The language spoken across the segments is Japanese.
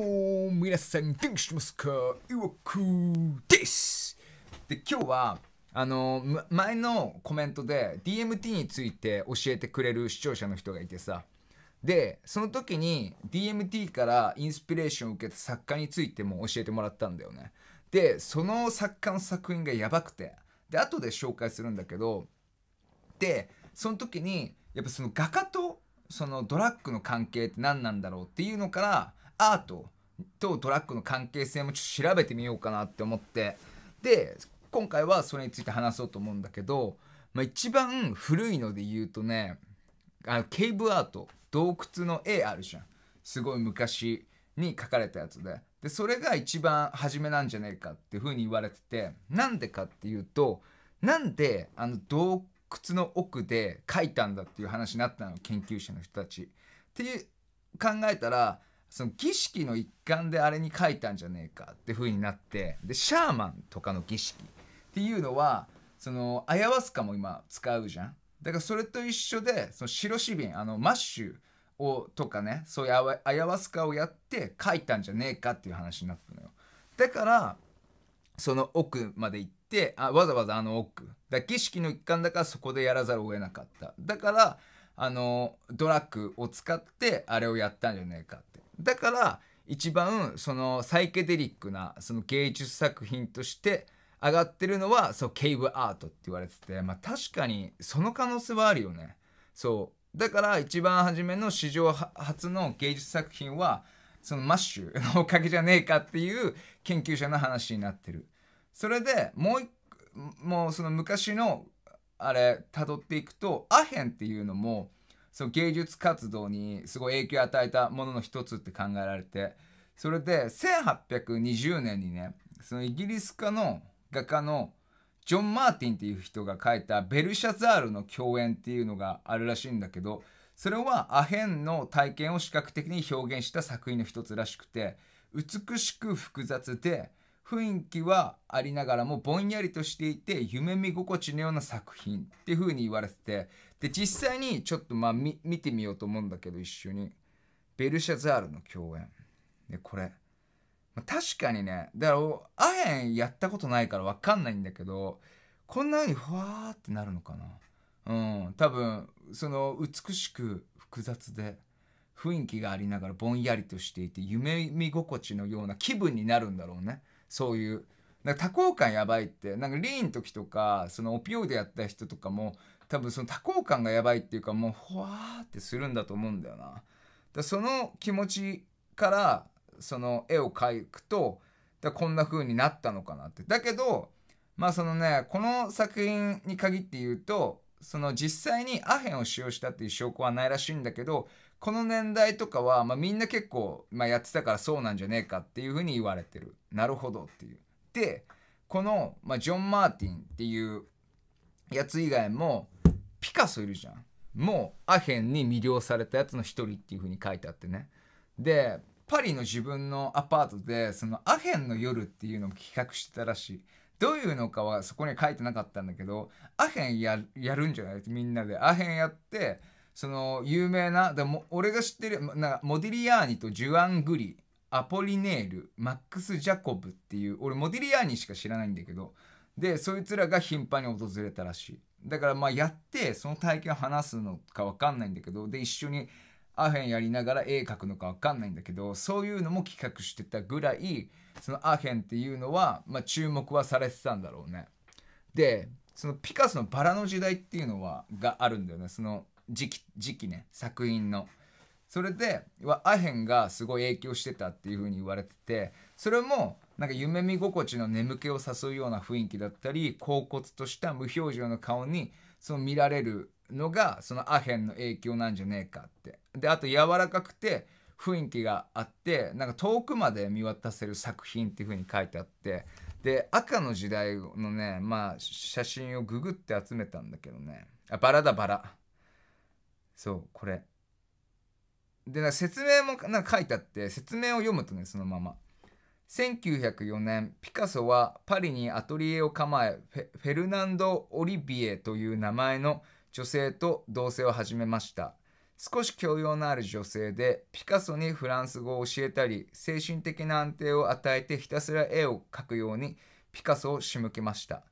も皆さん元気してますかいわくですで今日はあの前のコメントで DMT について教えてくれる視聴者の人がいてさでその時に DMT からインスピレーションを受けた作家についても教えてもらったんだよねでその作家の作品がやばくてで後で紹介するんだけどでその時にやっぱその画家とそのドラッグの関係って何なんだろうっていうのからアートとトラックの関係性もちょっと調べてみようかなって思ってで今回はそれについて話そうと思うんだけど、まあ、一番古いので言うとねあのケイブアート洞窟の絵あるじゃんすごい昔に描かれたやつででそれが一番初めなんじゃねえかっていうふうに言われててなんでかっていうとなんであの洞窟の奥で描いたんだっていう話になったの研究者の人たち。っていう考えたらその儀式の一環であれに書いたんじゃねえかって風になってでシャーマンとかの儀式っていうのはそのアヤワスカも今使うじゃんだからそれと一緒でその白紙瓶あのマッシュをとかねそういうアヤワスカをやって書いたんじゃねえかっていう話になったのよだからその奥まで行ってあわざわざあの奥だ儀式の一環だからそこでやらざるを得なかっただからあのドラッグを使ってあれをやったんじゃねえかってだから一番そのサイケデリックなその芸術作品として上がってるのはそうケイブアートって言われてて、まあ、確かにその可能性はあるよねそうだから一番初めの史上初の芸術作品はそのマッシュのおかげじゃねえかっていう研究者の話になってるそれでもうもうその昔のあれ辿っていくとアヘンっていうのもその芸術活動にすごい影響を与えたものの一つって考えられてそれで1820年にねそのイギリス家の画家のジョン・マーティンっていう人が描いた「ベルシャザールの共演」っていうのがあるらしいんだけどそれはアヘンの体験を視覚的に表現した作品の一つらしくて美しく複雑で雰囲気はありながらもぼんやりとしていて夢見心地のような作品っていううに言われててで実際にちょっとまあ見てみようと思うんだけど一緒にベルシャザールの共演でこれ、まあ、確かにねだからアヘンやったことないから分かんないんだけどこんなうにふわーってなるのかなうん多分その美しく複雑で雰囲気がありながらぼんやりとしていて夢見心地のような気分になるんだろうねそういう多幸感やばいってなんかリーン時とかそのオピオイドやった人とかも多分その多幸感がやばいっていうかもうほわーってするんだと思うんだよな。だその気持ちからその絵を描くとだこんな風になったのかなって。だけどまあそのねこの作品に限って言うとその実際にアヘンを使用したっていう証拠はないらしいんだけどこの年代とかは、まあ、みんな結構、まあ、やってたからそうなんじゃねえかっていうふうに言われてるなるほどっていう。でこの、まあ、ジョン・マーティンっていうやつ以外もピカソいるじゃんもうアヘンに魅了されたやつの一人っていう風に書いてあってねでパリの自分のアパートでそのアヘンの夜っていうのを企画してたらしいどういうのかはそこには書いてなかったんだけどアヘンやるんじゃないみんなでアヘンやってその有名なでも俺が知ってるなんかモディリアーニとジュアン・グリアポリネールマックス・ジャコブっていう俺モディリアーニしか知らないんだけどでそいつらが頻繁に訪れたらしいだからまあやってその体験を話すのか分かんないんだけどで一緒にアヘンやりながら絵描くのか分かんないんだけどそういうのも企画してたぐらいそのアヘンっていうのは、まあ、注目はされてたんだろうねでそのピカソのバラの時代っていうのはがあるんだよねその時期時期ね作品のそれではアヘンがすごい影響してたっていうふうに言われててそれもなんか夢見心地の眠気を誘うような雰囲気だったり恍惚とした無表情の顔にその見られるのがそのアヘンの影響なんじゃねえかってであと柔らかくて雰囲気があってなんか遠くまで見渡せる作品っていう風に書いてあってで赤の時代のねまあ写真をググって集めたんだけどねあバラだバラそうこれでなんか説明もなんか書いてあって説明を読むとねそのまま。1904年ピカソはパリにアトリエを構えフェルナンド・オリビエという名前の女性と同棲を始めました少し教養のある女性でピカソにフランス語を教えたり精神的な安定を与えてひたすら絵を描くようにピカソを仕向けました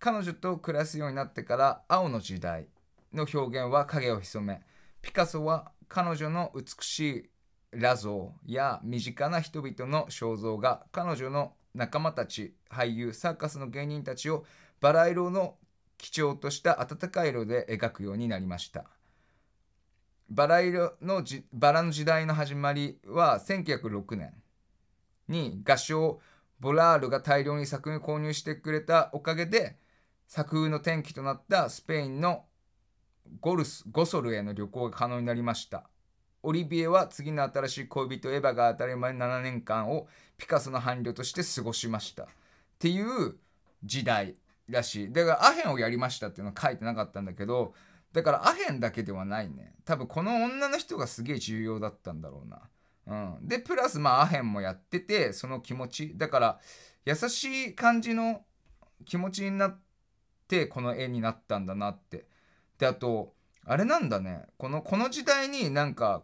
彼女と暮らすようになってから青の時代の表現は影を潜めピカソは彼女の美しい羅像や身近な人々の肖像が彼女の仲間たち俳優サーカスの芸人たちをバラ色の基調とした温かい色で描くようになりましたバラ色のじバラの時代の始まりは1906年に画商ボラールが大量に作品を購入してくれたおかげで作風の転機となったスペインのゴルスゴソルへの旅行が可能になりましたオリビエは次の新しい恋人エヴァが当たり前の7年間をピカソの伴侶として過ごしましたっていう時代らしいだからアヘンをやりましたっていうのは書いてなかったんだけどだからアヘンだけではないね多分この女の人がすげえ重要だったんだろうな、うん、でプラスまあアヘンもやっててその気持ちだから優しい感じの気持ちになってこの絵になったんだなってであとあれなんだねこのこの時代になんか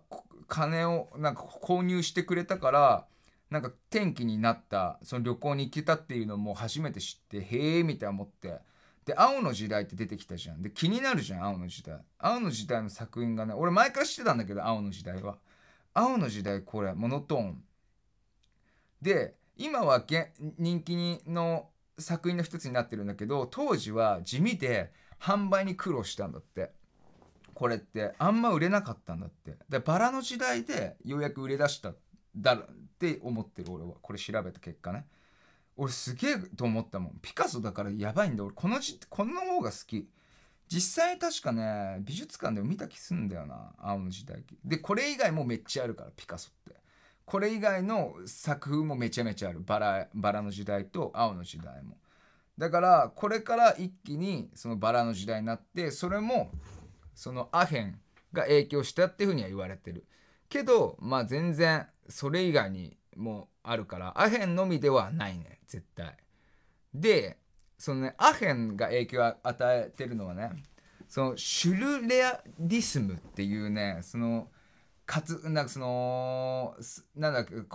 金をなんか購入してくれたからなんか天気になったその旅行に行けたっていうのも初めて知ってへえみたいな思ってで青の時代って出てきたじゃんで気になるじゃん青の時代青の時代の作品がね俺前から知ってたんだけど青の時代は青の時代これモノトーンで今は人気の作品の一つになってるんだけど当時は地味で販売に苦労したんだってこれってあんま売れなかったんだってでバラの時代でようやく売れ出しただって思ってる俺はこれ調べた結果ね俺すげえと思ったもんピカソだからやばいんだ俺このじこの方が好き実際確かね美術館でも見た気すんだよな青の時代記でこれ以外もめっちゃあるからピカソってこれ以外の作風もめちゃめちゃあるバラバラの時代と青の時代もだからこれから一気にそのバラの時代になってそれもそのアヘンが影響したっていうふうには言われてるけどまあ全然それ以外にもあるからアヘンのみではないね絶対でそのねアヘンが影響を与えてるのはねそのシュルレアリスムっていうねそのかつなんかそのなんだっけ考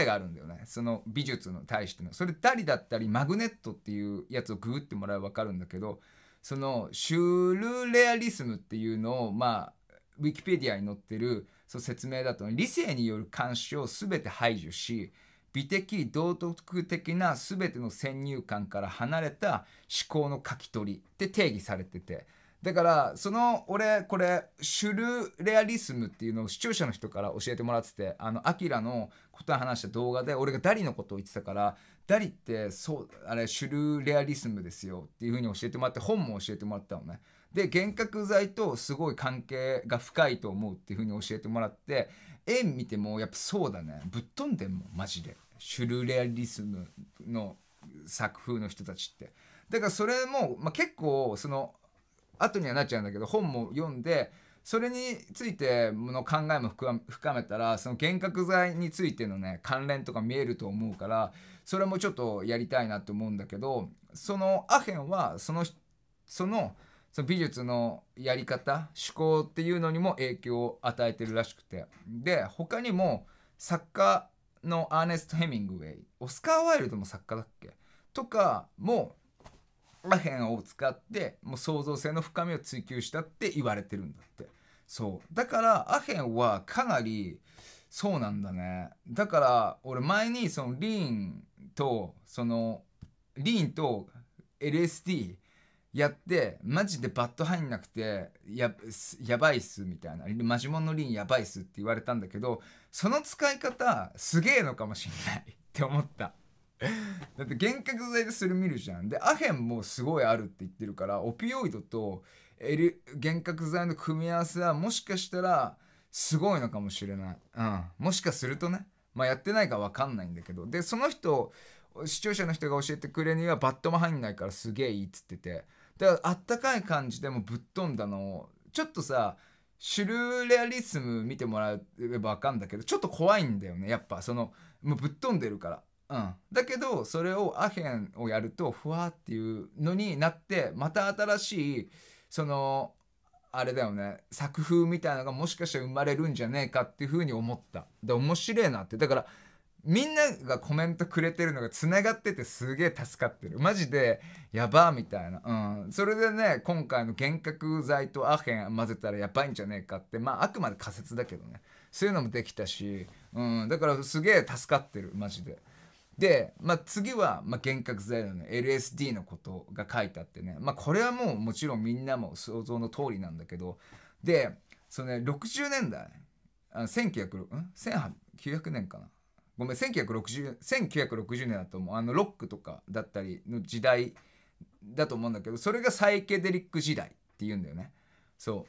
えがあるんだよねその美術の対してのそれダリだったりマグネットっていうやつをググってもらえば分かるんだけどそのシュルレアリスムっていうのをまあウィキペディアに載ってるその説明だと理性による監視を全て排除し美的道徳的な全ての先入観から離れた思考の書き取りって定義されててだからその俺これシュルレアリスムっていうのを視聴者の人から教えてもらっててあのアキラのこと話した動画で俺がダリのことを言ってたからダリってそうあれシュルレアリスムですよっていう風に教えてもらって本も教えてもらったのねで幻覚剤とすごい関係が深いと思うっていう風に教えてもらって絵見てもやっぱそうだねぶっ飛んでんもんマジでシュルレアリスムの作風の人たちってだからそれも、まあ、結構その後にはなっちゃうんだけど本も読んでそれについての考えも深めたらその幻覚剤についてのね関連とか見えると思うからそれもちょっとやりたいなと思うんだけどそのアヘンはそのそのその美術のやり方趣向っていうのにも影響を与えてるらしくてで他にも作家のアーネスト・ヘミングウェイオスカー・ワイルドも作家だっけとかもアヘンを使ってもう創造性の深みを追求したって言われてるんだって。そうだからアヘンはかなりそうなんだねだから俺前にそのリーンとそのリーンと LSD やってマジでバット入んなくてややばいっすみたいなマジモンのリーンやばいっすって言われたんだけどその使い方すげえのかもしんないって思っただって幻覚剤でそれ見るじゃんでアヘンもすごいあるって言ってるからオピオイドと幻覚剤の組み合わせはもしかしたらすごいのかもしれない、うん、もしかするとね、まあ、やってないか分かんないんだけどでその人視聴者の人が教えてくれにはバットも入んないからすげえいいっつっててだからあったかい感じでもぶっ飛んだのをちょっとさシュルレアリスム見てもらえば分かんだけどちょっと怖いんだよねやっぱそのもうぶっ飛んでるからうん、だけどそれをアヘンをやるとふわっていうのになってまた新しいそのあれだよね作風みたいなのがもしかしたら生まれるんじゃねえかっていうふうに思ったで面白いなってだからみんながコメントくれてるのがつながっててすげえ助かってるマジでやばーみたいな、うん、それでね今回の幻覚剤とアヘン混ぜたらやばいんじゃねえかってまああくまで仮説だけどねそういうのもできたし、うん、だからすげえ助かってるマジで。で、まあ、次は、まあ、幻覚材料の、LSD のことが書いてあってね、まあ、これはもうもちろんみんなも想像の通りなんだけどでその、ね、60年代あ1900年かなごめん1960 1960年だと思うあのロックとかだったりの時代だと思うんだけどそれがサイケデリック時代っていうんだよねそ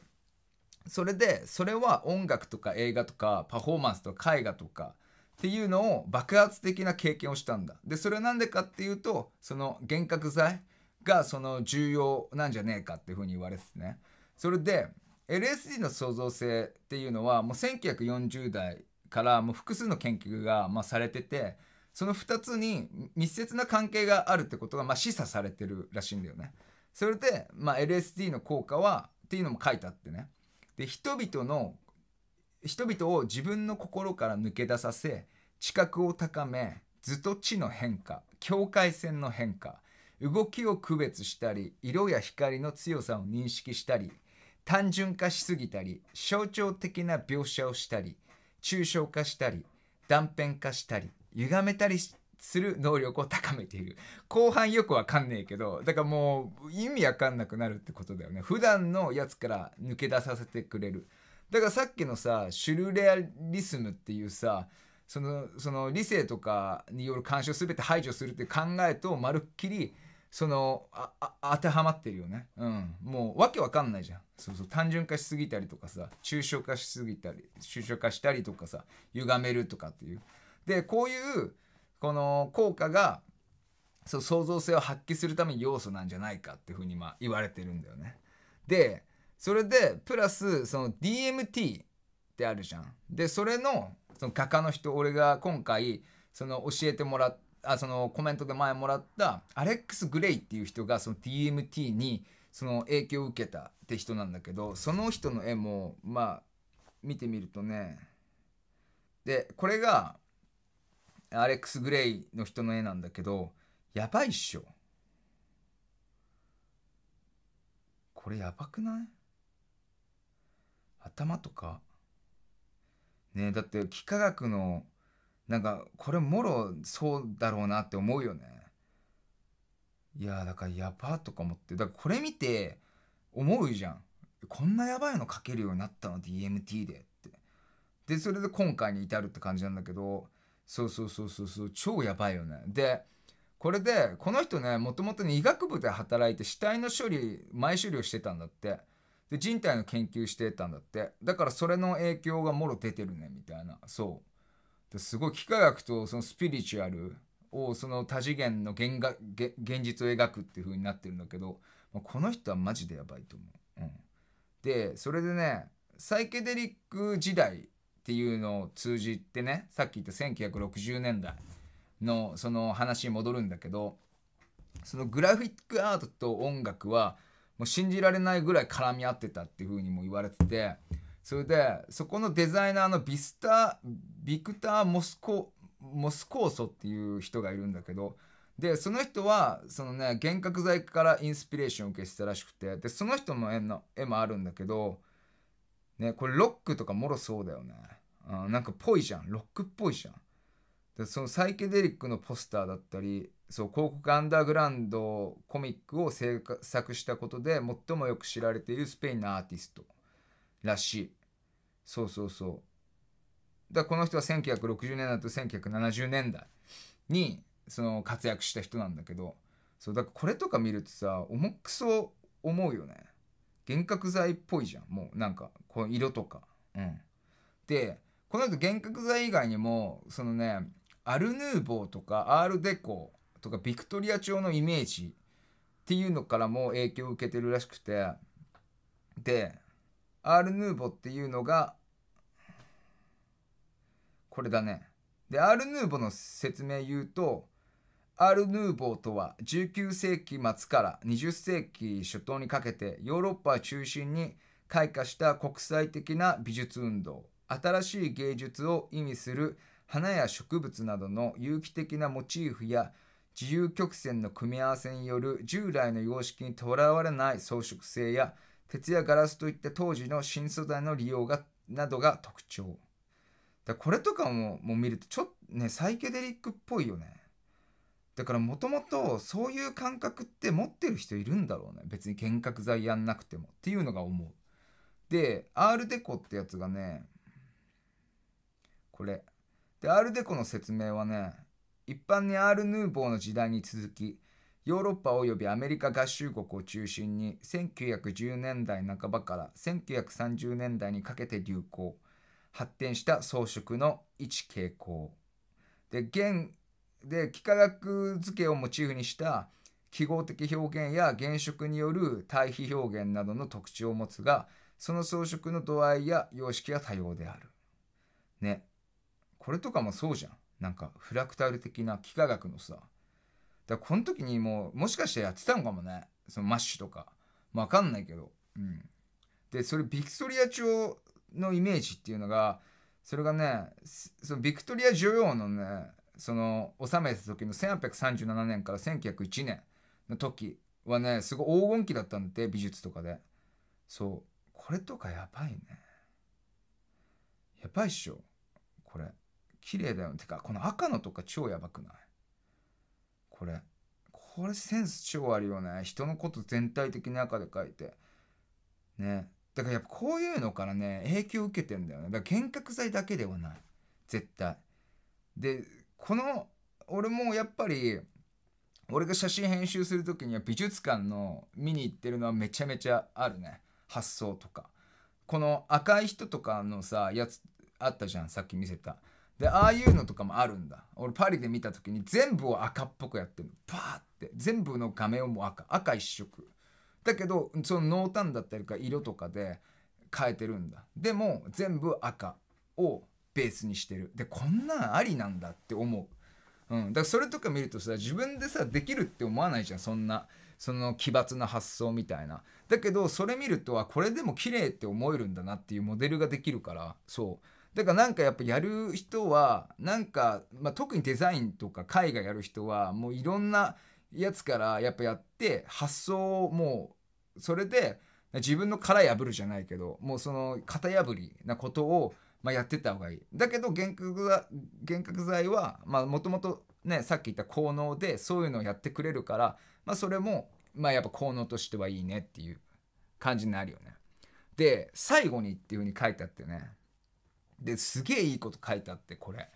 うそれでそれは音楽とか映画とかパフォーマンスとか絵画とかっていうのを爆発的な経験をしたんだ。でそれは何でかっていうとその幻覚剤がその重要なんじゃねえかっていうふうに言われててね。それで LSD の創造性っていうのはもう1940代からもう複数の研究がまされててその2つに密接な関係があるってことがま示唆されてるらしいんだよね。それで、ま LSD の効果はっていうのも書いてあってね。で人々の人々を自分の心から抜け出させ知覚を高め図と地の変化境界線の変化動きを区別したり色や光の強さを認識したり単純化しすぎたり象徴的な描写をしたり抽象化したり断片化したり歪めたりする能力を高めている後半よくわかんねえけどだからもう意味わかんなくなるってことだよね普段のやつから抜け出させてくれるだからさっきのさシュルレアリスムっていうさそのその理性とかによる干渉全て排除するって考えとまるっきりそのあ当てはまってるよね、うん、もうわけわかんないじゃんそうそう単純化しすぎたりとかさ抽象化しすぎたり抽象化したりとかさ歪めるとかっていうでこういうこの効果がそう創造性を発揮するために要素なんじゃないかっていうふうにまあ言われてるんだよねでそれでプラスその DMT ってあるじゃん。でそれのその画家の人俺が今回その教えてもらっあそのコメントで前もらったアレックス・グレイっていう人がその DMT にその影響を受けたって人なんだけどその人の絵もまあ見てみるとねでこれがアレックス・グレイの人の絵なんだけどやばいっしょこれやばくない頭とかねだって幾何学のなんかこれもろそうだろうなって思うよねいやだからやばとか思ってだからこれ見て思うじゃんこんなやばいの書けるようになったの DMT でってでそれで今回に至るって感じなんだけどそうそうそうそうそう超やばいよねでこれでこの人ねもともとに医学部で働いて死体の処理前処理をしてたんだってで人体の研究してたんだってだからそれの影響がもろ出てるねみたいなそうすごい幾何学とそのスピリチュアルをその多次元の現が現実を描くっていう風になってるんだけどこの人はマジでやばいと思う、うん、でそれでねサイケデリック時代っていうのを通じてねさっき言った1960年代のその話に戻るんだけどそのグラフィックアートと音楽はもう信じられないぐらい絡み合ってたっていう風にも言われててそれでそこのデザイナーのビスタビクター・モスコモスコーソっていう人がいるんだけどでその人はそのね幻覚剤からインスピレーションを受けてたらしくてでその人の絵の絵もあるんだけど、ね、これロックとかもろそうだよね、うん、なんかぽいじゃんロックっぽいじゃんでそのサイケデリックのポスターだったりそう広告アンダーグラウンドコミックを制作したことで最もよく知られているスペインのアーティストらしいそうそうそうだこの人は1960年代と1970年代にその活躍した人なんだけどそうだからこれとか見るとさ重くそ思うよね幻覚剤っぽいじゃんもうなんかこの色とかうんでこの人幻覚剤以外にもそのねアルヌーボーとかアールデコーとかビクトリア朝のイメージっていうのからも影響を受けてるらしくてでアール・ヌーボっていうのがこれだねでアール・ヌーボの説明言うとアール・ヌーボーとは19世紀末から20世紀初頭にかけてヨーロッパを中心に開花した国際的な美術運動新しい芸術を意味する花や植物などの有機的なモチーフや自由曲線の組み合わせによる従来の様式にとらわれない装飾性や鉄やガラスといった当時の新素材の利用がなどが特徴だこれとかももう見るとちょっとねサイケデリックっぽいよねだからもともとそういう感覚って持ってる人いるんだろうね別に幻覚剤やんなくてもっていうのが思うでアールデコってやつがねこれでアールデコの説明はね一般にアール・ヌーボーの時代に続きヨーロッパ及びアメリカ合衆国を中心に1910年代半ばから1930年代にかけて流行発展した装飾の一傾向で現で幾何学図形をモチーフにした記号的表現や原色による対比表現などの特徴を持つがその装飾の度合いや様式は多様である。ねこれとかもそうじゃん。なんかフラクタル的な幾何学のさだこの時にもうもしかしてやってたのかもねそのマッシュとか、まあ、分かんないけど、うん、でそれビクトリア朝のイメージっていうのがそれがねそのビクトリア女王のねその治めた時の1837年から1901年の時はねすごい黄金期だったんだって美術とかでそうこれとかやばいねやばいっしょこれ綺麗だよてかこの赤のとか超やばくないこれこれセンス超あるよね人のこと全体的に赤で描いてねだからやっぱこういうのからね影響を受けてんだよねだから幻覚剤だけではない絶対でこの俺もやっぱり俺が写真編集する時には美術館の見に行ってるのはめちゃめちゃあるね発想とかこの赤い人とかのさやつあったじゃんさっき見せたでああいうのとかもあるんだ俺パリで見た時に全部を赤っぽくやってるパーって全部の画面をもう赤赤一色だけどその濃淡だったりか色とかで変えてるんだでも全部赤をベースにしてるでこんなんありなんだって思う、うん、だからそれとか見るとさ自分でさできるって思わないじゃんそんなその奇抜な発想みたいなだけどそれ見るとはこれでも綺麗って思えるんだなっていうモデルができるからそうだからなんかやっぱやる人はなんか、まあ、特にデザインとか絵画やる人はもういろんなやつからやっぱやって発想をもうそれで自分の殻破るじゃないけどもうその型破りなことを、まあ、やってった方がいい。だけど幻覚幻覚剤はもともとねさっき言った効能でそういうのをやってくれるから、まあ、それも、まあ、やっぱ効能としてはいいねっていう感じになるよね。で最後にっていうふうに書いてあってねですげえいいこと書いてあってこれ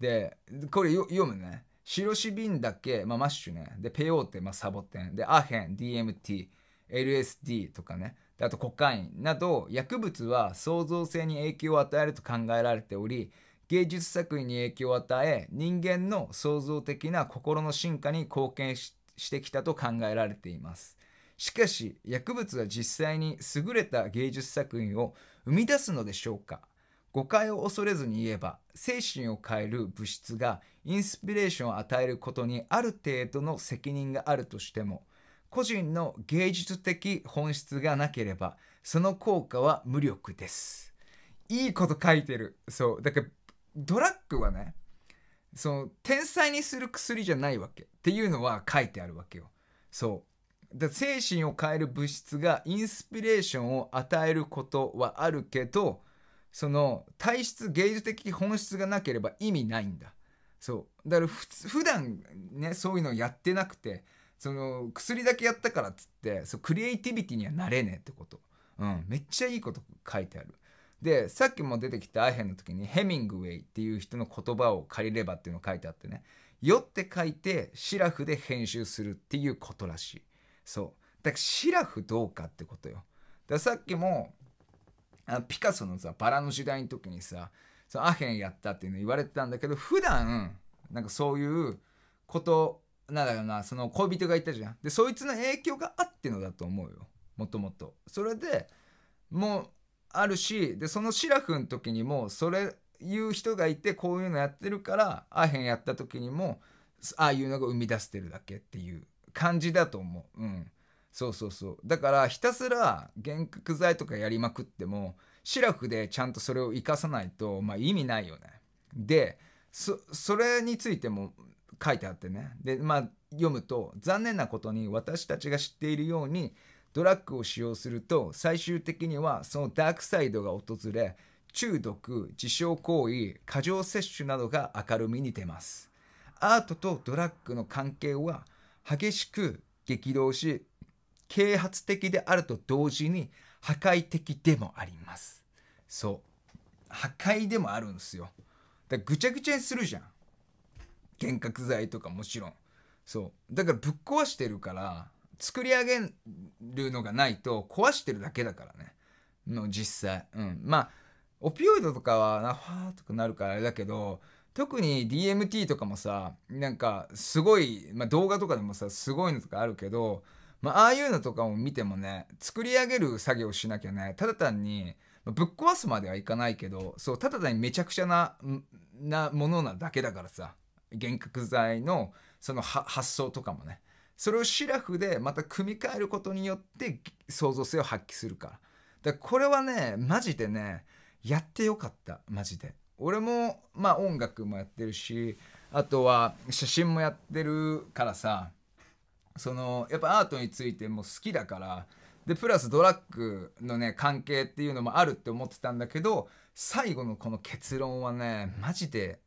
でこれ読むね白シビンだけ、まあ、マッシュねでペヨーテ、まあ、サボテンでアヘン DMT LSD とかねあとコカインなど薬物は創造性に影響を与えると考えられており芸術作品に影響を与え人間の創造的な心の進化に貢献してきたと考えられていますしかし薬物は実際に優れた芸術作品を生み出すのでしょうか誤解を恐れずに言えば精神を変える物質がインスピレーションを与えることにある程度の責任があるとしても個人の芸術的本質がなければその効果は無力ですいいこと書いてるそうだからドラッグはねその天才にする薬じゃないわけっていうのは書いてあるわけよそうだ精神を変える物質がインスピレーションを与えることはあるけどその体質芸術的本質がなければ意味ないんだそうだから普段ねそういうのやってなくてその薬だけやったからっつってそうクリエイティビティにはなれねえってこと、うん、めっちゃいいこと書いてあるでさっきも出てきたアヘンの時にヘミングウェイっていう人の言葉を借りればっていうの書いてあってねよ」って書いてシラフで編集するっていうことらしいそうだからシラフどうかってことよだからさっきもあピカソのさバラの時代の時にさそのアヘンやったっていうの言われてたんだけど普段なんかそういうことなんだろうなその恋人がいたじゃんでそいつの影響があってのだと思うよもともとそれでもうあるしでそのシラフの時にもそれいう人がいてこういうのやってるからアヘンやった時にもああいうのが生み出してるだけっていう感じだと思ううんそうそうそうだからひたすら原句剤とかやりまくってもシラフでちゃんとそれを生かさないと、まあ、意味ないよねでそれについても書いてあってねでまあ読むと残念なことに私たちが知っているようにドラッグを使用すると最終的にはそのダークサイドが訪れ中毒自傷行為過剰摂取などが明るみに出ますアートとドラッグの関係は激しく激動し啓発的であると同時に破壊的でもありますそう破壊でもあるんですよだぐちゃぐちゃにするじゃん幻覚剤とかもちろんそうだからぶっ壊してるから作り上げるのがないと壊してるだけだからねの実際うんまあオピオイドとかはなファーとかなるからあれだけど特に DMT とかもさなんかすごい、まあ、動画とかでもさすごいのとかあるけどまあ、ああいうのとかも見てもね作り上げる作業しなきゃねただ単にぶっ壊すまではいかないけどそうただ単にめちゃくちゃななものなだけだからさ幻覚剤のその発想とかもねそれをシラフでまた組み替えることによって創造性を発揮するからだこれはねマジでねやってよかったマジで俺もまあ音楽もやってるしあとは写真もやってるからさそのやっぱアートについても好きだからでプラスドラッグのね関係っていうのもあるって思ってたんだけど最後のこの結論はねマジで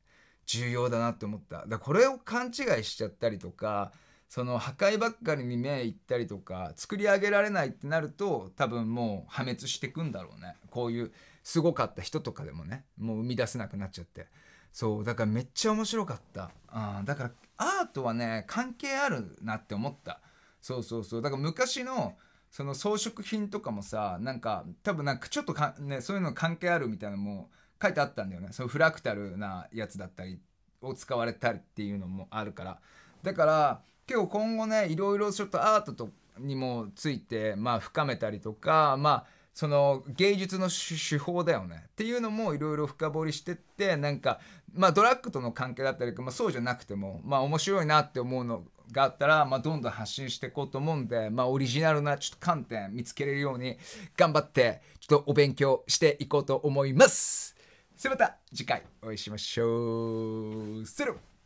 重要だなって思っただこれを勘違いしちゃったりとかその破壊ばっかりに目いったりとか作り上げられないってなると多分もう破滅してくんだろうねこういうすごかった人とかでもねもう生み出せなくなっちゃって。そうだからめっちゃ面白かったあだからアートはね関係あるなって思ったそうそうそうだから昔のその装飾品とかもさなんか多分なんかちょっとか、ね、そういうの関係あるみたいなのも書いてあったんだよねそのフラクタルなやつだったりを使われたりっていうのもあるからだから結構今後ねいろいろちょっとアートとにもついてまあ深めたりとかまあその芸術の手法だよねっていうのもいろいろ深掘りしてってなんかまあドラッグとの関係だったりまあ、そうじゃなくてもまあ面白いなって思うのがあったら、まあ、どんどん発信していこうと思うんで、まあ、オリジナルなちょっと観点見つけれるように頑張ってちょっとお勉強していこうと思いますそれまた次回お会いしましょう。